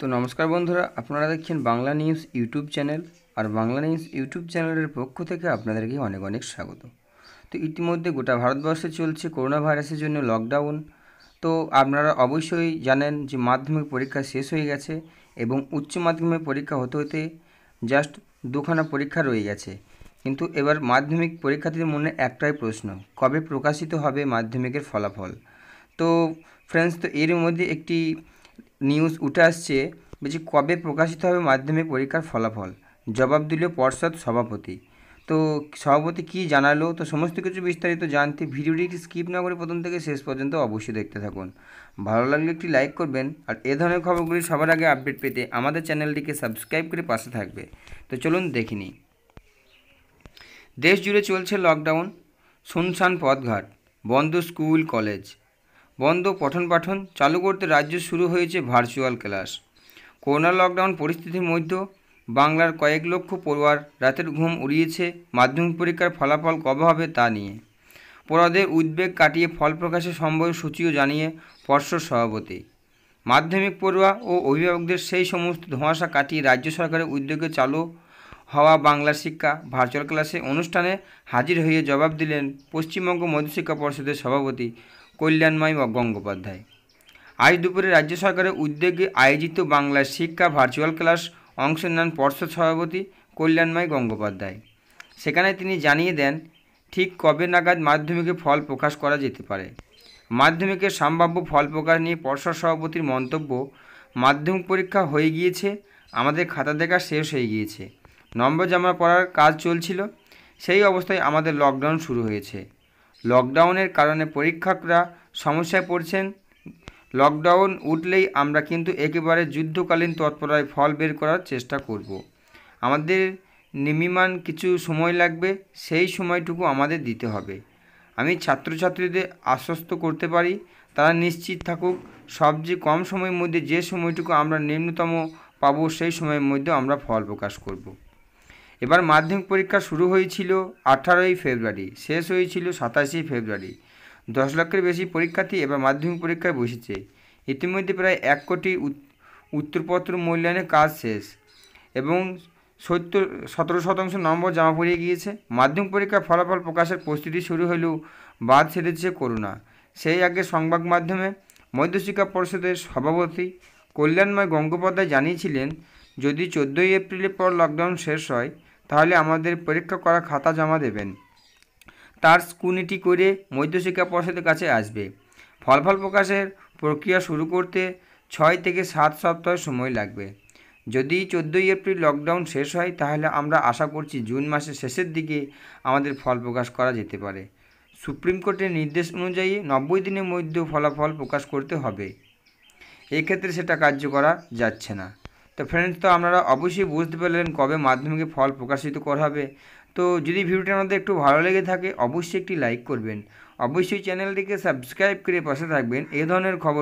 তো নমস্কার বন্ধুরা আপনারা দেখছেন বাংলা নিউজ ইউটিউব চ্যানেল আর বাংলা নিউজ ইউটিউব চ্যানেলের পক্ষ থেকে আপনাদেরকে অনেক অনেক স্বাগত তো ইতিমধ্যে গোটা ভারতবর্ষে চলছে করোনা ভাইরাসের জন্য লকডাউন তো আপনারা অবশ্যই জানেন যে মাধ্যমিক পরীক্ষা শেষ হয়ে গেছে এবং উচ্চ মাধ্যমিক পরীক্ষা হতে হতে জাস্ট দুখানা পরীক্ষা রয়ে গেছে কিন্তু এবার মাধ্যমিক পরীক্ষার্থীদের মনে একটাই প্রশ্ন কবে প্রকাশিত হবে মাধ্যমিকের ফলাফল তো ফ্রেন্ডস তো এর মধ্যে একটি নিউজ উঠে আসছে বলছি কবে প্রকাশিত হবে মাধ্যমিক পরীক্ষার ফলাফল জবাব দিল পর্ষদ সভাপতি তো সভাপতি কি জানালো তো সমস্ত কিছু বিস্তারিত জানতে ভিডিওটি স্কিপ না করে প্রথম থেকে শেষ পর্যন্ত অবশ্যই দেখতে থাকুন ভালো লাগলে একটি লাইক করবেন আর এ ধরনের খবরগুলি সবার আগে আপডেট পেতে আমাদের চ্যানেলটিকে সাবস্ক্রাইব করে পাশে থাকবে তো চলুন দেখিনি দেশ জুড়ে চলছে লকডাউন শুনশান পথঘাট বন্ধ স্কুল কলেজ বন্ধ পঠন পাঠন চালু করতে রাজ্য শুরু হয়েছে ভার্চুয়াল ক্লাস করোনা লকডাউন পরিস্থিতির মধ্যে বাংলার কয়েক লক্ষ পড়ুয়ার রাতের ঘুম উড়িয়েছে মাধ্যমিক পরীক্ষার ফলাফল কবে হবে তা নিয়ে পড়াদের উদ্বেগ কাটিয়ে ফল প্রকাশের সম্ভব সূচিও জানিয়ে পর্ষদ সভাপতি মাধ্যমিক পড়ুয়া ও অভিভাবকদের সেই সমস্ত ধোঁয়াশা কাটিয়ে রাজ্য সরকারের উদ্যোগে চালু হওয়া বাংলার শিক্ষা ভার্চুয়াল ক্লাসে অনুষ্ঠানে হাজির হয়ে জবাব দিলেন পশ্চিমবঙ্গ মধ্যশিক্ষা পর্ষদের সভাপতি কল্যাণময় গঙ্গোপাধ্যায় আজ দুপুরে রাজ্য সরকারের উদ্যোগে আয়োজিত বাংলার শিক্ষা ভার্চুয়াল ক্লাস অংশ নেন পর্ষদ সভাপতি কল্যাণময় গঙ্গোপাধ্যায় সেখানে তিনি জানিয়ে দেন ঠিক কবে নাগাদ মাধ্যমিকে ফল প্রকাশ করা যেতে পারে মাধ্যমিকের সম্ভাব্য ফল প্রকাশ নিয়ে পর্ষদ সভাপতির মন্তব্য মাধ্যমিক পরীক্ষা হয়ে গিয়েছে আমাদের খাতা দেখা শেষ হয়ে গিয়েছে নম্বর জমা পড়ার কাজ চলছিল সেই অবস্থায় আমাদের লকডাউন শুরু হয়েছে লকডাউনের কারণে পরীক্ষকরা সমস্যায় পড়ছেন লকডাউন উঠলেই আমরা কিন্তু একেবারে যুদ্ধকালীন তৎপরায় ফল বের করার চেষ্টা করব। আমাদের নিমিমান কিছু সময় লাগবে সেই সময়টুকু আমাদের দিতে হবে আমি ছাত্রছাত্রীদের আশ্বস্ত করতে পারি তারা নিশ্চিত থাকুক সবচেয়ে কম সময়ের মধ্যে যে সময়টুকু আমরা নিম্নতম পাবো সেই সময়ের মধ্যে আমরা ফল প্রকাশ করব এবার মাধ্যমিক পরীক্ষা শুরু হয়েছিল আঠারোই ফেব্রুয়ারি শেষ হয়েছিল সাতাশে ফেব্রুয়ারি দশ লক্ষের বেশি পরীক্ষার্থী এবার মাধ্যমিক পরীক্ষায় বসেছে ইতিমধ্যে প্রায় এক কোটি উত্তরপত্র মূল্যায়নের কাজ শেষ এবং সত্তর সতেরো শতাংশ নম্বর জমা পড়িয়ে গিয়েছে মাধ্যমিক পরীক্ষার ফলাফল প্রকাশের প্রস্তুতি শুরু হলেও বাদ সেরেছে করোনা সেই আগে সংবাদ মাধ্যমে মধ্যশিক্ষা পরিষদের সভাপতি কল্যাণময় গঙ্গোপাধ্যায় জানিয়েছিলেন যদি চোদ্দোই এপ্রিলের পর লকডাউন শেষ হয় তাহলে আমাদের পরীক্ষা করা খাতা জমা দেবেন তার স্কুনিটি করে মধ্যশিক্ষা পর্ষদের কাছে আসবে ফলফল প্রকাশের প্রক্রিয়া শুরু করতে ছয় থেকে সাত সপ্তাহ সময় লাগবে যদি চোদ্দোই এপ্রিল লকডাউন শেষ হয় তাহলে আমরা আশা করছি জুন মাসের শেষের দিকে আমাদের ফল প্রকাশ করা যেতে পারে সুপ্রিম কোর্টের নির্দেশ অনুযায়ী নব্বই দিনের মধ্যে ফলাফল প্রকাশ করতে হবে এক্ষেত্রে সেটা কার্য করা যাচ্ছে না তো ফ্রেন্ডস তো আপনারা অবশ্যই বুঝতে পারলেন কবে মাধ্যমিকে ফল প্রকাশিত করা হবে তো যদি ভিডিওটি আমাদের একটু ভালো লেগে থাকে অবশ্যই একটি লাইক করবেন অবশ্যই চ্যানেলটিকে সাবস্ক্রাইব করে পাশে থাকবেন এ ধরনের খবর